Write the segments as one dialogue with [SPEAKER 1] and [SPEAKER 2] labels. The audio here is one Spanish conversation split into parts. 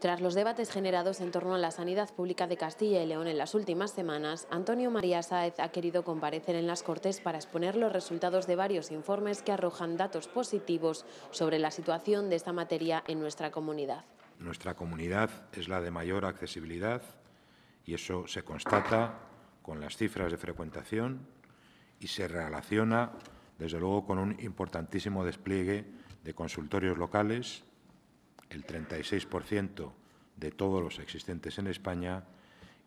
[SPEAKER 1] Tras los debates generados en torno a la sanidad pública de Castilla y León en las últimas semanas, Antonio María Sáez ha querido comparecer en las Cortes para exponer los resultados de varios informes que arrojan datos positivos sobre la situación de esta materia en nuestra comunidad.
[SPEAKER 2] Nuestra comunidad es la de mayor accesibilidad y eso se constata con las cifras de frecuentación y se relaciona, desde luego, con un importantísimo despliegue de consultorios locales el 36% de todos los existentes en España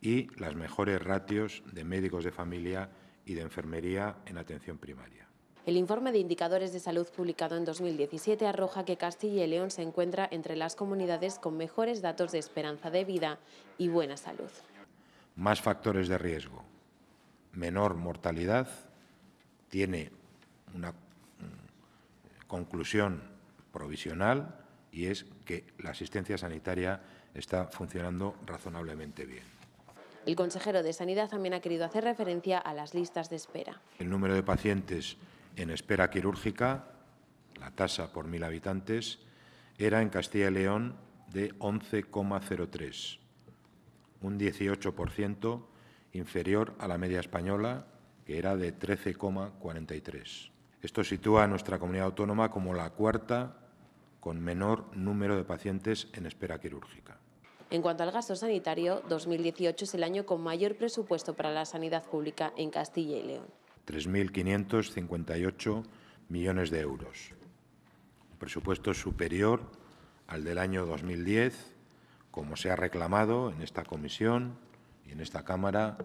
[SPEAKER 2] y las mejores ratios de médicos de familia y de enfermería en atención primaria.
[SPEAKER 1] El informe de indicadores de salud publicado en 2017 arroja que Castilla y León se encuentra entre las comunidades con mejores datos de esperanza de vida y buena salud.
[SPEAKER 2] Más factores de riesgo, menor mortalidad, tiene una mm, conclusión provisional y es que la asistencia sanitaria está funcionando razonablemente bien.
[SPEAKER 1] El consejero de Sanidad también ha querido hacer referencia a las listas de espera.
[SPEAKER 2] El número de pacientes en espera quirúrgica, la tasa por mil habitantes, era en Castilla y León de 11,03, un 18% inferior a la media española, que era de 13,43. Esto sitúa a nuestra comunidad autónoma como la cuarta con menor número de pacientes en espera quirúrgica.
[SPEAKER 1] En cuanto al gasto sanitario, 2018 es el año con mayor presupuesto para la sanidad pública en Castilla y León.
[SPEAKER 2] 3.558 millones de euros. Un presupuesto superior al del año 2010, como se ha reclamado en esta comisión y en esta Cámara,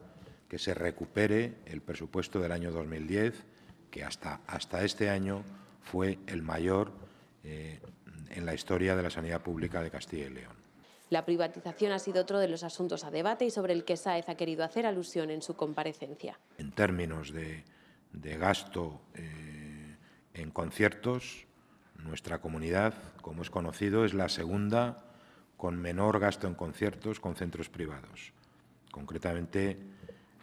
[SPEAKER 2] que se recupere el presupuesto del año 2010, que hasta, hasta este año fue el mayor eh, en la historia de la sanidad pública de Castilla y León.
[SPEAKER 1] La privatización ha sido otro de los asuntos a debate y sobre el que Sáez ha querido hacer alusión en su comparecencia.
[SPEAKER 2] En términos de, gasto eh, en conciertos, nuestra comunidad, como es conocido, es la segunda con menor gasto en conciertos con centros privados. Concretamente,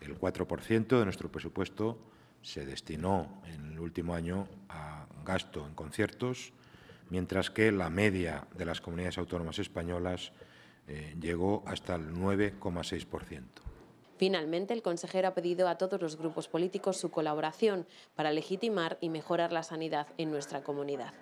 [SPEAKER 2] el 4% de nuestro presupuesto se destinó en el último año a gasto en conciertos mientras que la media de las comunidades autónomas españolas eh, llegó hasta el 9,6%.
[SPEAKER 1] Finalmente, el consejero ha pedido a todos los grupos políticos su colaboración para legitimar y mejorar la sanidad en nuestra comunidad.